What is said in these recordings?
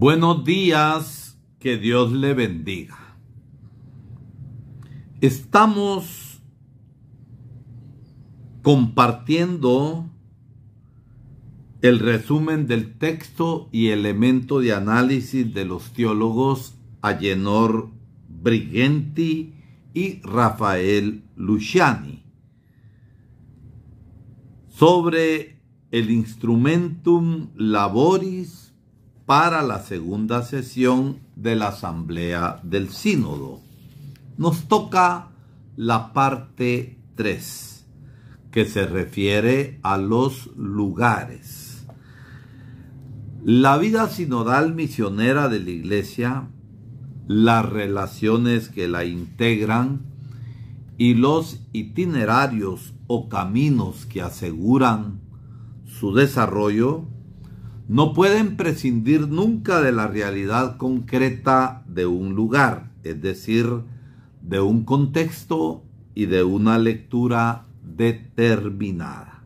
Buenos días, que Dios le bendiga. Estamos compartiendo el resumen del texto y elemento de análisis de los teólogos Allenor Brigenti y Rafael Luciani sobre el instrumentum laboris para la segunda sesión de la Asamblea del Sínodo. Nos toca la parte 3, que se refiere a los lugares. La vida sinodal misionera de la Iglesia, las relaciones que la integran y los itinerarios o caminos que aseguran su desarrollo no pueden prescindir nunca de la realidad concreta de un lugar, es decir, de un contexto y de una lectura determinada.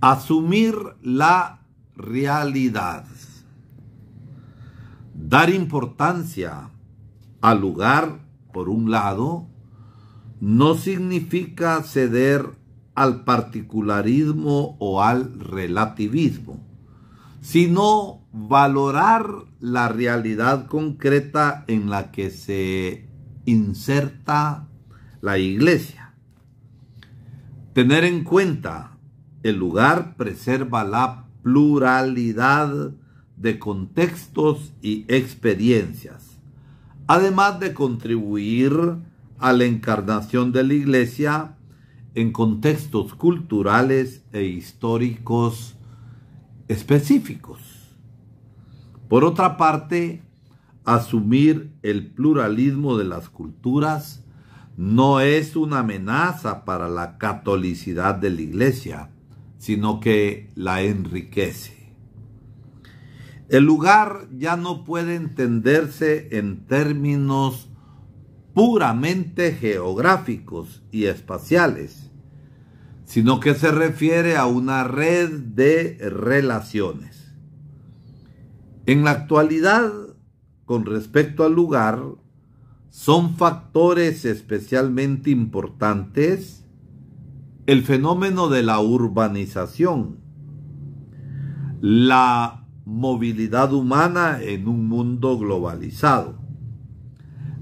Asumir la realidad. Dar importancia al lugar, por un lado, no significa ceder al particularismo o al relativismo, sino valorar la realidad concreta en la que se inserta la iglesia. Tener en cuenta el lugar preserva la pluralidad de contextos y experiencias, además de contribuir a la encarnación de la iglesia en contextos culturales e históricos específicos. Por otra parte, asumir el pluralismo de las culturas no es una amenaza para la catolicidad de la Iglesia, sino que la enriquece. El lugar ya no puede entenderse en términos puramente geográficos y espaciales, sino que se refiere a una red de relaciones. En la actualidad, con respecto al lugar, son factores especialmente importantes el fenómeno de la urbanización, la movilidad humana en un mundo globalizado,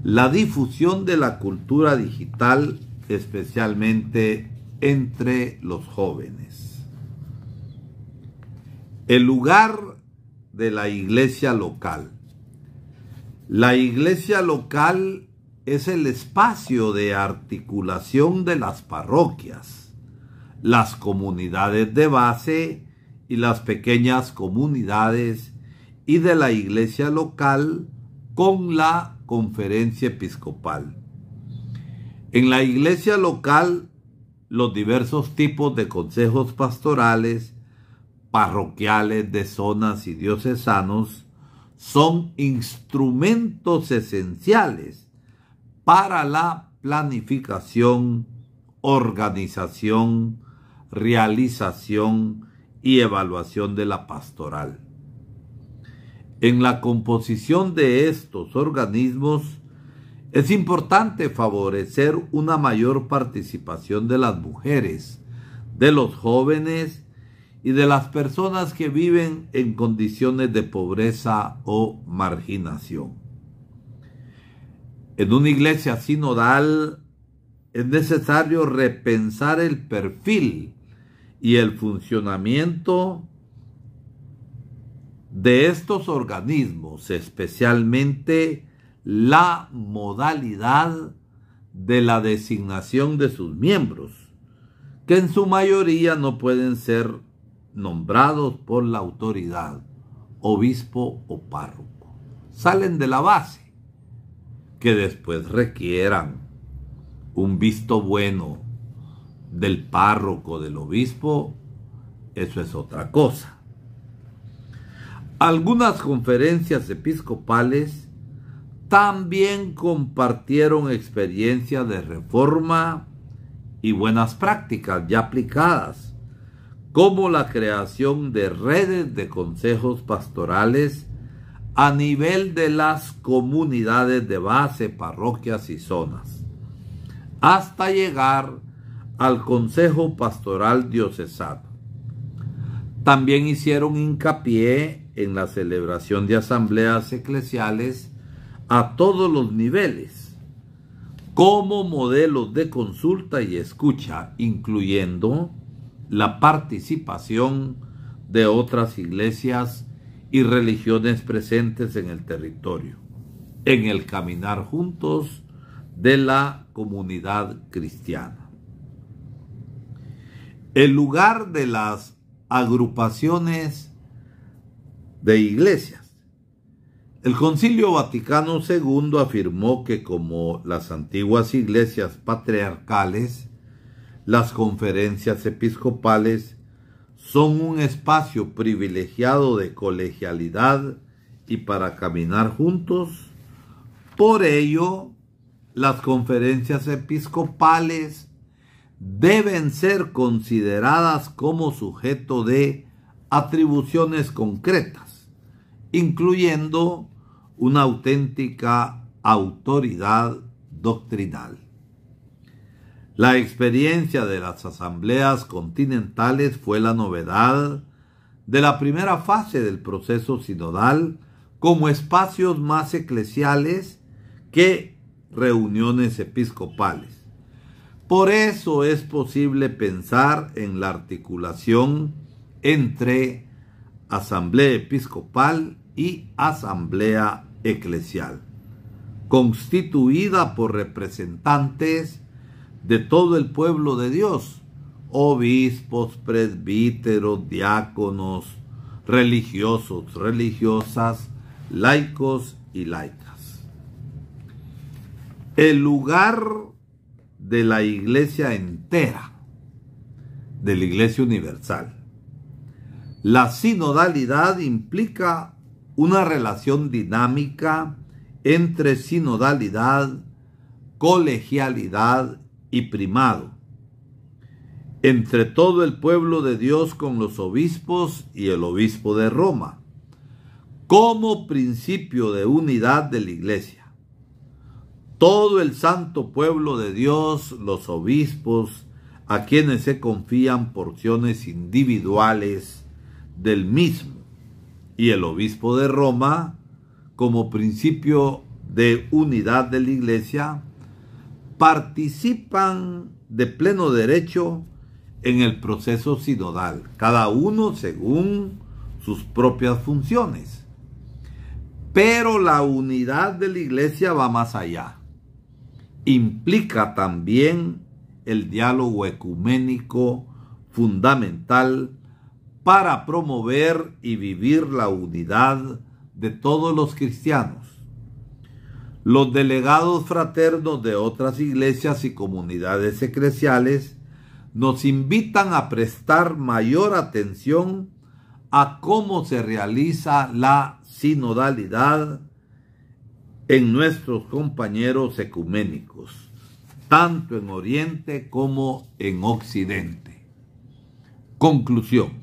la difusión de la cultura digital, especialmente entre los jóvenes. El lugar de la iglesia local. La iglesia local es el espacio de articulación de las parroquias, las comunidades de base y las pequeñas comunidades y de la iglesia local con la conferencia episcopal. En la iglesia local, los diversos tipos de consejos pastorales, parroquiales de zonas y diocesanos son instrumentos esenciales para la planificación, organización, realización y evaluación de la pastoral. En la composición de estos organismos es importante favorecer una mayor participación de las mujeres, de los jóvenes y de las personas que viven en condiciones de pobreza o marginación. En una iglesia sinodal es necesario repensar el perfil y el funcionamiento de estos organismos, especialmente la modalidad de la designación de sus miembros, que en su mayoría no pueden ser nombrados por la autoridad, obispo o párroco. Salen de la base, que después requieran un visto bueno del párroco, del obispo, eso es otra cosa. Algunas conferencias episcopales también compartieron experiencias de reforma y buenas prácticas ya aplicadas, como la creación de redes de consejos pastorales a nivel de las comunidades de base, parroquias y zonas, hasta llegar al Consejo Pastoral Diocesano. También hicieron hincapié en la celebración de asambleas eclesiales a todos los niveles como modelos de consulta y escucha, incluyendo la participación de otras iglesias y religiones presentes en el territorio, en el caminar juntos de la comunidad cristiana. El lugar de las agrupaciones de iglesias. El Concilio Vaticano II afirmó que como las antiguas iglesias patriarcales, las conferencias episcopales son un espacio privilegiado de colegialidad y para caminar juntos. Por ello, las conferencias episcopales deben ser consideradas como sujeto de atribuciones concretas incluyendo una auténtica autoridad doctrinal. La experiencia de las asambleas continentales fue la novedad de la primera fase del proceso sinodal como espacios más eclesiales que reuniones episcopales. Por eso es posible pensar en la articulación entre asamblea episcopal y asamblea eclesial, constituida por representantes de todo el pueblo de Dios, obispos, presbíteros, diáconos, religiosos, religiosas, laicos y laicas. El lugar de la iglesia entera, de la iglesia universal. La sinodalidad implica una relación dinámica entre sinodalidad, colegialidad y primado, entre todo el pueblo de Dios con los obispos y el obispo de Roma, como principio de unidad de la iglesia. Todo el santo pueblo de Dios, los obispos, a quienes se confían porciones individuales del mismo y el obispo de Roma como principio de unidad de la iglesia participan de pleno derecho en el proceso sinodal, cada uno según sus propias funciones. Pero la unidad de la iglesia va más allá. Implica también el diálogo ecuménico fundamental para promover y vivir la unidad de todos los cristianos. Los delegados fraternos de otras iglesias y comunidades eclesiales nos invitan a prestar mayor atención a cómo se realiza la sinodalidad en nuestros compañeros ecuménicos, tanto en Oriente como en Occidente. Conclusión.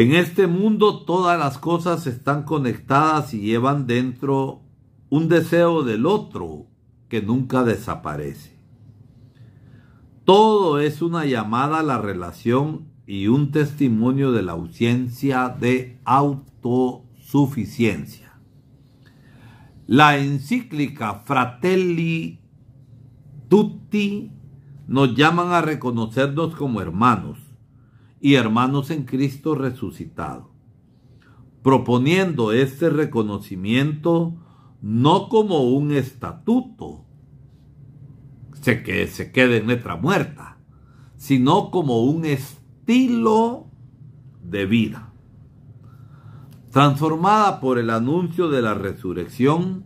En este mundo todas las cosas están conectadas y llevan dentro un deseo del otro que nunca desaparece. Todo es una llamada a la relación y un testimonio de la ausencia de autosuficiencia. La encíclica Fratelli Tutti nos llaman a reconocernos como hermanos y hermanos en Cristo resucitado, proponiendo este reconocimiento no como un estatuto, se que se quede en letra muerta, sino como un estilo de vida. Transformada por el anuncio de la resurrección,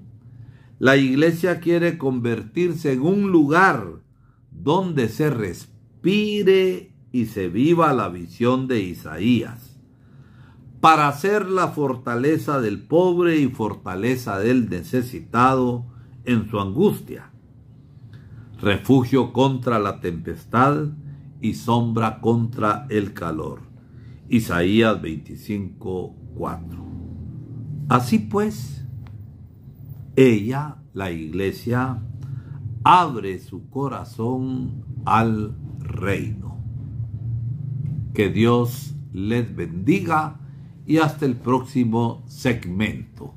la iglesia quiere convertirse en un lugar donde se respire y se viva la visión de Isaías, para ser la fortaleza del pobre y fortaleza del necesitado en su angustia, refugio contra la tempestad y sombra contra el calor. Isaías 25, 4. Así pues, ella, la iglesia, abre su corazón al reino. Que Dios les bendiga y hasta el próximo segmento.